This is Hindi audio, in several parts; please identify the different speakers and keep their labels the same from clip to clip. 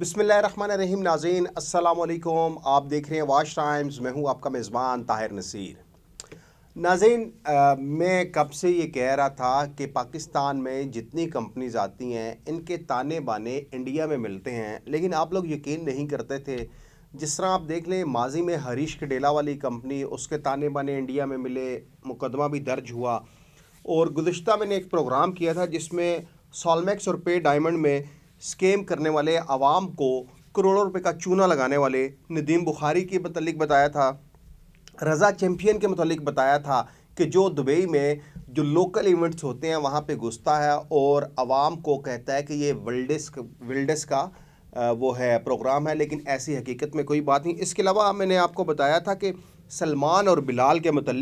Speaker 1: रहीम नाजीन असलकुम आप देख रहे हैं वाश टाइम्स मैं हूं आपका मेज़बान ताहिर नसीर नाजीन मैं कब से ये कह रहा था कि पाकिस्तान में जितनी कंपनीज आती हैं इनके ताने बाने इंडिया में मिलते हैं लेकिन आप लोग यकीन नहीं करते थे जिस तरह आप देख लें माजी में हरीश खडेला वाली कंपनी उसके ताने बाने इंडिया में मिले मुकदमा भी दर्ज हुआ और गुज्त मैंने एक प्रोग्राम किया था जिसमें सॉलमैक्स और पे डायमंड में स्केम करने वाले आवाम को करोड़ों रुपए का चूना लगाने वाले नदीम बुखारी के मतलब बताया था रज़ा चैम्पियन के मतलब बताया था कि जो दुबई में जो लोकल इवेंट्स होते हैं वहाँ पे घुसता है और आवाम को कहता है कि ये वर्ल्डस वर्ल्डस का वो है प्रोग्राम है लेकिन ऐसी हकीकत में कोई बात नहीं इसके अलावा मैंने आपको बताया था कि सलमान और बिलाल के मतलब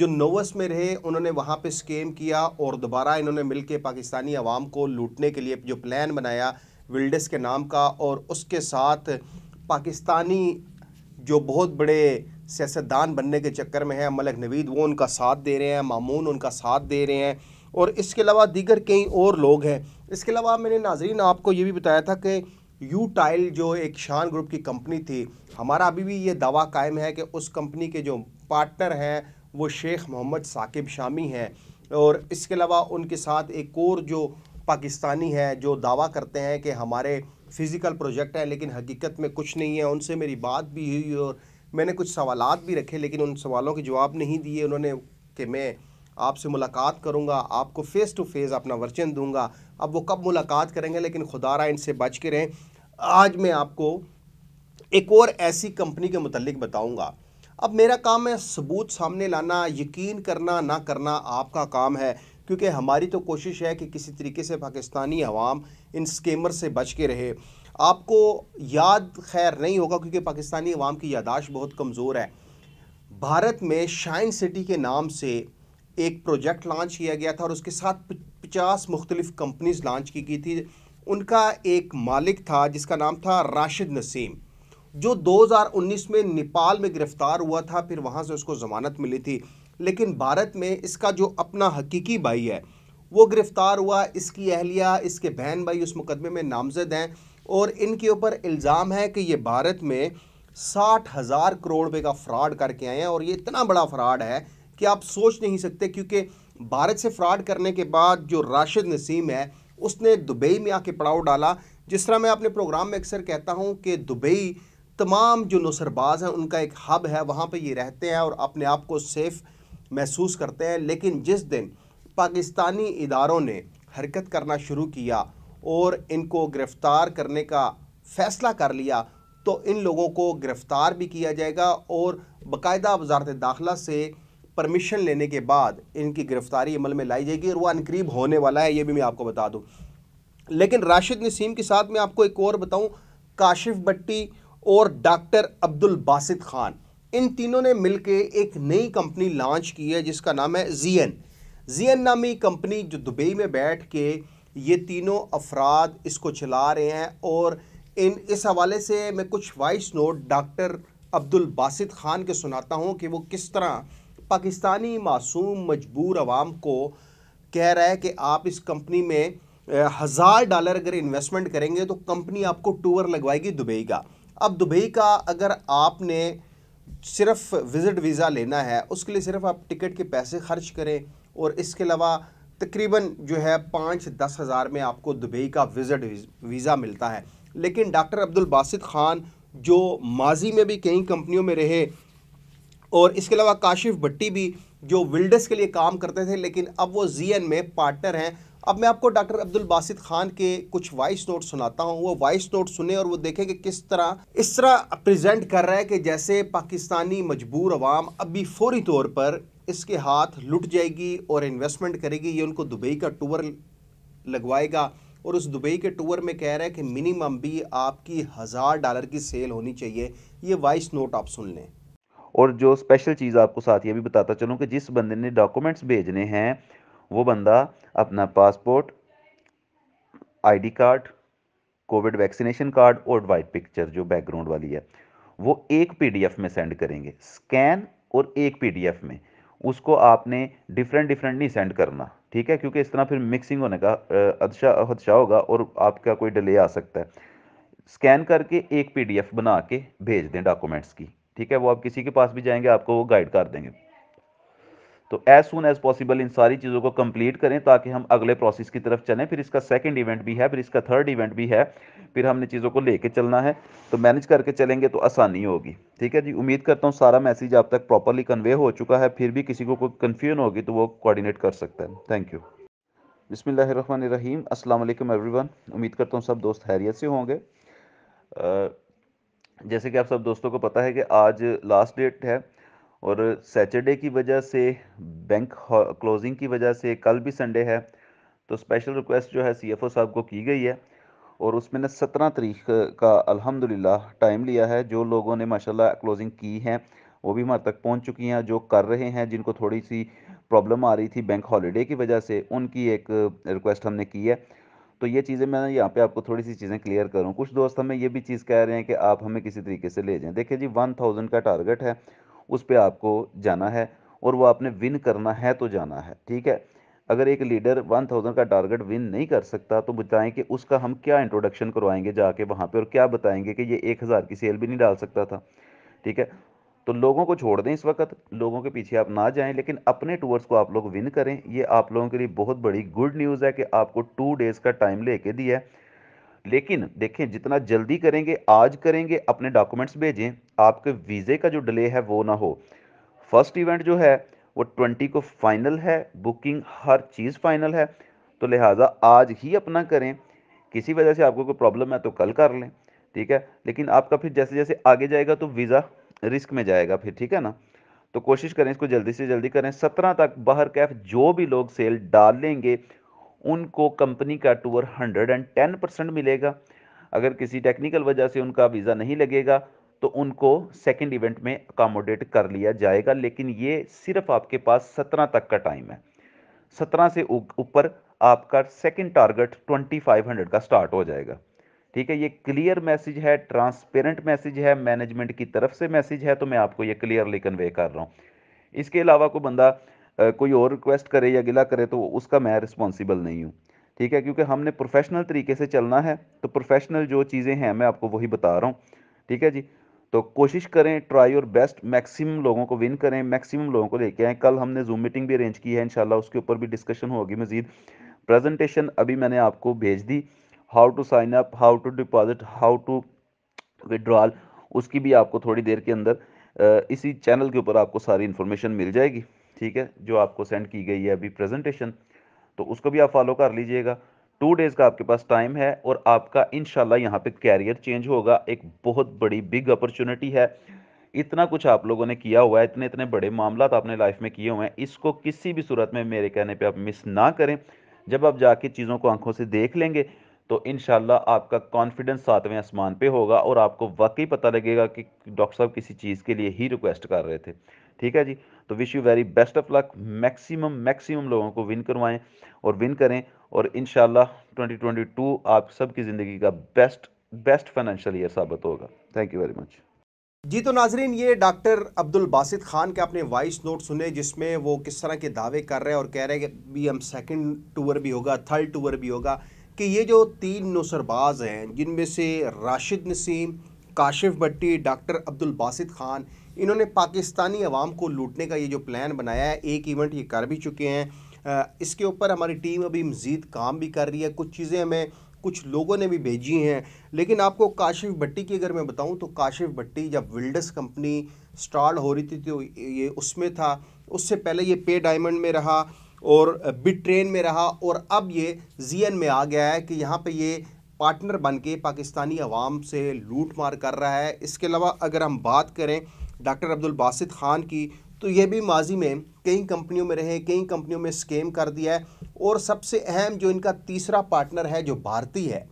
Speaker 1: जो नोवस में रहे उन्होंने वहाँ पे स्केम किया और दोबारा इन्होंने मिलके पाकिस्तानी आवाम को लूटने के लिए जो प्लान बनाया विल्डस के नाम का और उसके साथ पाकिस्तानी जो बहुत बड़े सियासतदान बनने के चक्कर में हैं मलक नवीद वो उनका साथ दे रहे हैं मामून उनका साथ दे रहे हैं और इसके अलावा दीगर कई और लोग हैं इसके अलावा मैंने नाजरीन आपको ये भी बताया था कि यू टाइल जो एक शान ग्रुप की कंपनी थी हमारा अभी भी ये दावा कायम है कि उस कंपनी के जो पार्टनर हैं वो शेख मोहम्मद साकिब शामी हैं और इसके अलावा उनके साथ एक और जो पाकिस्तानी है जो दावा करते हैं कि हमारे फ़िज़िकल प्रोजेक्ट हैं लेकिन हकीकत में कुछ नहीं है उनसे मेरी बात भी हुई और मैंने कुछ सवाल भी रखे लेकिन उन सवालों के जवाब नहीं दिए उन्होंने कि मैं आपसे मुलाकात करूंगा आपको फ़ेस टू फेस अपना वर्चन दूंगा अब वो कब मुलाकात करेंगे लेकिन खुदा रहा इनसे बच के रहें आज मैं आपको एक और ऐसी कंपनी के मतलब बताऊँगा अब मेरा काम है सबूत सामने लाना यकीन करना ना करना आपका काम है क्योंकि हमारी तो कोशिश है कि किसी तरीके से पाकिस्तानी अवाम इन स्केमर से बच के रहे आपको याद खैर नहीं होगा क्योंकि पाकिस्तानी अवाम की यादाश्त बहुत कमज़ोर है भारत में शाइन सिटी के नाम से एक प्रोजेक्ट लॉन्च किया गया था और उसके साथ पचास मुख्तलिफ कंपनीज लॉन्च की गई थी उनका एक मालिक था जिसका नाम था राशिद नसीम जो 2019 में नेपाल में गिरफ्तार हुआ था फिर वहाँ से उसको ज़मानत मिली थी लेकिन भारत में इसका जो अपना हकीकी भाई है वो गिरफ़्तार हुआ इसकी अहलिया इसके बहन भाई उस मुकदमे में नामजद हैं और इनके ऊपर इल्ज़ाम है कि ये भारत में साठ हज़ार करोड़ रुपये का फ्रॉड करके आए हैं और ये इतना बड़ा फ्रॉड है कि आप सोच नहीं सकते क्योंकि भारत से फ्रॉड करने के बाद जो राशिद नसीम है उसने दुबई में आके पड़ाव डाला जिस तरह मैं अपने प्रोग्राम में अक्सर कहता हूँ कि दुबई तमाम जो नसरबाज हैं उनका एक हब है वहाँ पर ये रहते हैं और अपने आप को सेफ़ महसूस करते हैं लेकिन जिस दिन पाकिस्तानी इदारों ने हरकत करना शुरू किया और इनको गिरफ़्तार करने का फ़ैसला कर लिया तो इन लोगों को गिरफ़्तार भी किया जाएगा और बाकायदा वजारत दाखिला से परमिशन लेने के बाद इनकी गिरफ़्तारी अमल में लाई जाएगी और वह अनकरीब होने वाला है ये भी मैं आपको बता दूँ लेकिन राशिद नसीम के साथ मैं आपको एक और बताऊँ काशिफ बट्टी और डॉक्टर अब्दुल बासित खान इन तीनों ने मिलकर एक नई कंपनी लॉन्च की है जिसका नाम है जीएन जीएन नामी कंपनी जो दुबई में बैठ के ये तीनों अफराद इसको चला रहे हैं और इन इस हवाले से मैं कुछ voice note doctor Abdul Basit Khan के सुनाता हूँ कि वो किस तरह पाकिस्तानी मासूम मजबूर आवाम को कह रहा है कि आप इस कंपनी में हज़ार डॉलर अगर इन्वेस्टमेंट करेंगे तो कंपनी आपको टूर लगवाएगी दुबई का अब दुबई का अगर आपने सिर्फ विज़िट वीज़ा लेना है उसके लिए सिर्फ आप टिकट के पैसे खर्च करें और इसके अलावा तकरीबन जो है पाँच दस हज़ार में आपको दुबई का विज़िट वीज़ा मिलता है लेकिन डॉक्टर अब्दुल बासित ख़ान जो माजी में भी कई कंपनियों में रहे और इसके अलावा काशिफ भट्टी भी जो विल्डस के लिए काम करते थे लेकिन अब वो जी में पार्टनर हैं अब मैं आपको डॉक्टर अब्दुल बासित खान के कुछ वॉइस नोट सुनाता हूँ वो वॉइस नोट सुने और वो देखें कि किस तरह इस तरह प्रेजेंट कर रहा है कि जैसे पाकिस्तानी मजबूर अवाम अभी फौरी तौर पर इसके हाथ लुट जाएगी और इन्वेस्टमेंट करेगी ये उनको दुबई का टूर लगवाएगा और उस दुबई के टूर में कह रहा है कि मिनिमम भी आपकी हज़ार डॉलर की सेल होनी चाहिए ये वॉइस नोट आप सुन लें
Speaker 2: और जो स्पेशल चीज़ आपको साथ ये भी बताता चलूँ कि जिस बंदे ने डॉक्यूमेंट्स भेजने हैं वो बंदा अपना passport ID card covid vaccination card और वाइट पिक्चर जो बैकग्राउंड वाली है वो एक पीडीएफ में सेंड करेंगे स्कैन और एक पीडीएफ में उसको आपने डिफरेंट डिफरेंट नहीं सेंड करना ठीक है क्योंकि इस तरह फिर मिक्सिंग होने का अदशा खदशा होगा और आपका कोई डिले आ सकता है स्कैन करके एक पीडीएफ बना के भेज दें डॉक्यूमेंट्स की ठीक है वो आप किसी के पास भी जाएंगे आपको वो गाइड कर देंगे तो एज सुन एज पॉसिबल इन सारी चीज़ों को कंप्लीट करें ताकि हम अगले प्रोसेस की तरफ चलें फिर इसका सेकंड इवेंट भी है फिर इसका थर्ड इवेंट भी है फिर हमने चीज़ों को लेके चलना है तो मैनेज करके चलेंगे तो आसानी होगी ठीक है जी उम्मीद करता हूँ सारा मैसेज आप तक प्रॉपरली कन्वे हो चुका है फिर भी किसी को कोई कन्फ्यूजन होगी तो वो कोऑर्डिनेट कर सकता है थैंक यू बिसमीम एवरी वन उम्मीद करता हूँ सब दोस्त हैरियत से होंगे जैसे कि आप सब दोस्तों को पता है कि आज लास्ट डेट है और सैटरडे की वजह से बैंक क्लोजिंग की वजह से कल भी संडे है तो स्पेशल रिक्वेस्ट जो है सीएफओ साहब को की गई है और उसमें ने सत्रह तारीख का अल्हम्दुलिल्लाह टाइम लिया है जो लोगों ने माशाल्लाह क्लोजिंग की है वो भी हमारे तक पहुंच चुकी हैं जो कर रहे हैं जिनको थोड़ी सी प्रॉब्लम आ रही थी बैंक हॉलीडे की वजह से उनकी एक रिक्वेस्ट हमने की है तो ये चीज़ें मैं यहाँ पे आपको थोड़ी सी चीज़ें क्लियर करूँ कुछ दोस्त हमें ये भी चीज़ कह रहे हैं कि आप हमें किसी तरीके से ले जाएँ देखिए जी वन थाउजेंड का टारगेट है उस पर आपको जाना है और वो आपने विन करना है तो जाना है ठीक है अगर एक लीडर 1000 का टारगेट विन नहीं कर सकता तो बताएं कि उसका हम क्या इंट्रोडक्शन करवाएंगे जाके वहाँ पे और क्या बताएंगे कि ये 1000 की सेल भी नहीं डाल सकता था ठीक है तो लोगों को छोड़ दें इस वक्त लोगों के पीछे आप ना जाएं लेकिन अपने टूर्स को आप लोग विन करें ये आप लोगों के लिए बहुत बड़ी गुड न्यूज़ है कि आपको टू डेज़ का टाइम ले दिया है लेकिन देखें जितना जल्दी करेंगे आज करेंगे अपने डॉक्यूमेंट्स भेजें आपके वीज़े का जो डिले है वो ना हो फर्स्ट इवेंट जो है वो ट्वेंटी को फाइनल है बुकिंग हर चीज़ फाइनल है तो लिहाजा आज ही अपना करें किसी वजह से आपको कोई प्रॉब्लम है तो कल कर लें ठीक है लेकिन आपका फिर जैसे जैसे आगे जाएगा तो वीज़ा रिस्क में जाएगा फिर ठीक है ना तो कोशिश करें इसको जल्दी से जल्दी करें सत्रह तक बाहर कैफ जो भी लोग सेल डालेंगे उनको कंपनी का टूर 110 परसेंट मिलेगा अगर किसी टेक्निकल वजह से उनका वीज़ा नहीं लगेगा तो उनको सेकेंड इवेंट में अकोमोडेट कर लिया जाएगा लेकिन ये सिर्फ आपके पास सत्रह तक का टाइम है सत्रह से ऊपर आपका second target twenty five hundred का स्टार्ट हो जाएगा ठीक है ये क्लियर मैसेज है ट्रांसपेरेंट मैसेज है मैनेजमेंट की तरफ से मैसेज है तो मैं आपको ये क्लियरली कन्वे कर रहा हूँ इसके अलावा कोई बंदा कोई और रिक्वेस्ट करे या गिला करे तो उसका मैं रिस्पॉन्सिबल नहीं हूँ ठीक है क्योंकि हमने प्रोफेशनल तरीके से चलना है तो प्रोफेशनल जो चीज़ें हैं मैं आपको वही बता रहा हूँ ठीक है जी तो कोशिश करें ट्राई और बेस्ट मैक्सिमम लोगों को विन करें मैक्सिमम लोगों को लेके आएँ कल हमने जूम मीटिंग भी अरेंज की है इंशाल्लाह उसके ऊपर भी डिस्कशन होगी मज़ीद प्रेजेंटेशन अभी मैंने आपको भेज दी how to sign up how to deposit how to withdrawal उसकी भी आपको थोड़ी देर के अंदर इसी चैनल के ऊपर आपको सारी इन्फॉर्मेशन मिल जाएगी ठीक है जो आपको सेंड की गई है अभी प्रेजेंटेशन तो उसको भी आप फॉलो कर लीजिएगा टू डेज़ का आपके पास टाइम है और आपका इन यहाँ पे कैरियर चेंज होगा एक बहुत बड़ी बिग अपॉर्चुनिटी है इतना कुछ आप लोगों ने किया हुआ है इतने इतने बड़े मामला आपने लाइफ में किए हुए हैं इसको किसी भी सूरत में मेरे कहने पे आप मिस ना करें जब आप जाके चीज़ों को आंखों से देख लेंगे तो इन आपका कॉन्फिडेंस सातवें आसमान पर होगा और आपको वाकई पता लगेगा कि डॉक्टर साहब किसी चीज़ के लिए ही रिक्वेस्ट कर रहे थे ठीक है जी तो wish you very best of luck maximum maximum लोगों को विन करवाएं और विन करें और इन 2022 आप सबकी ज़िंदगी का बेस्ट बेस्ट फाइनेंशियल ईयर साबित होगा थैंक यू वेरी मच
Speaker 1: जी तो नाजरीन ये डॉक्टर अब्दुल बासित खान के अपने वॉइस नोट सुने जिसमें वो किस तरह के दावे कर रहे हैं और कह रहे हैं कि भी हम सेकंड टूर भी होगा थर्ड टूर भी होगा कि ये जो तीन नौसरबाज हैं जिनमें से राशिद नसीम काशिफ भट्टी डॉक्टर अब्दुल बासित खान इन्होंने पाकिस्तानी अवाम को लूटने का ये जो प्लान बनाया है एक इवेंट ये कर भी चुके हैं इसके ऊपर हमारी टीम अभी मज़ीद काम भी कर रही है कुछ चीज़ें हमें कुछ लोगों ने भी भेजी हैं लेकिन आपको काशिफ भट्टी की अगर मैं बताऊं तो काशिफ भट्टी जब विल्डस कंपनी स्टार्ट हो रही थी तो ये उसमें था उससे पहले ये पे डायमंड में रहा और बिट ट्रेन में रहा और अब ये जीएन में आ गया है कि यहाँ पे ये पार्टनर बन के पाकिस्तानी अवाम से लूट मार कर रहा है इसके अलावा अगर हम बात करें डॉक्टर अब्दुल बासित ख़ान की तो ये भी माजी में कई कंपनियों में रहे कई कंपनियों में स्कैम कर दिया है और सबसे अहम जो इनका तीसरा पार्टनर है जो भारती है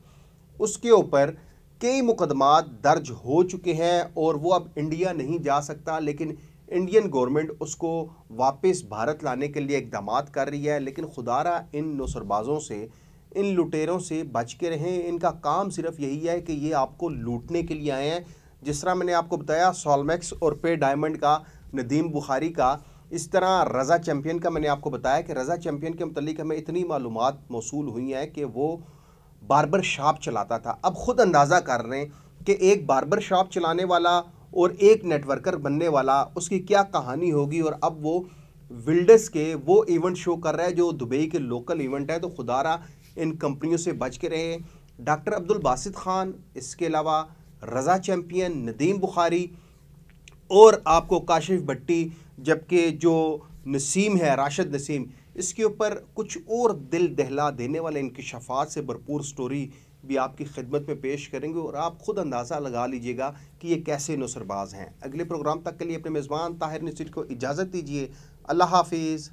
Speaker 1: उसके ऊपर कई मुकदमा दर्ज हो चुके हैं और वो अब इंडिया नहीं जा सकता लेकिन इंडियन गवर्नमेंट उसको वापस भारत लाने के लिए इकदाम कर रही है लेकिन खुदारा इन नौसरबाज़ों से इन लुटेरों से बच के रहें इनका काम सिर्फ यही है कि ये आपको लूटने के लिए आए हैं जिस तरह मैंने आपको बताया सॉलमैक्स और पे डायमंड का नदीम बुखारी का इस तरह रज़ा चैम्पियन का मैंने आपको बताया कि रज़ा चैम्पियन के मतलब हमें इतनी मालूम मौसू हुई हैं कि वो बारबर शॉप चलाता था अब ख़ुद अंदाज़ा कर रहे हैं कि एक बारबर शॉप चलाने वाला और एक नेटवर्कर बनने वाला उसकी क्या कहानी होगी और अब वो विल्डस के वो इवेंट शो कर रहा है जो दुबई के लोकल इवेंट है तो खुदारा इन कंपनियों से बच के रहे डॉक्टर अब्दुल बासित खान इसके अलावा रज़ा चैम्पियन नदीम बुखारी और आपको काशिफ भट्टी जबकि जो नसीम है राशद नसीम इसके ऊपर कुछ और दिल दहला देने वाले शफात से भरपूर स्टोरी भी आपकी खिदमत में पेश करेंगे और आप खुद अंदाज़ा लगा लीजिएगा कि ये कैसे नसरबाज हैं अगले प्रोग्राम तक के लिए अपने मेज़बान ताहिर नसीर को इजाज़त दीजिए अल्लाह हाफिज़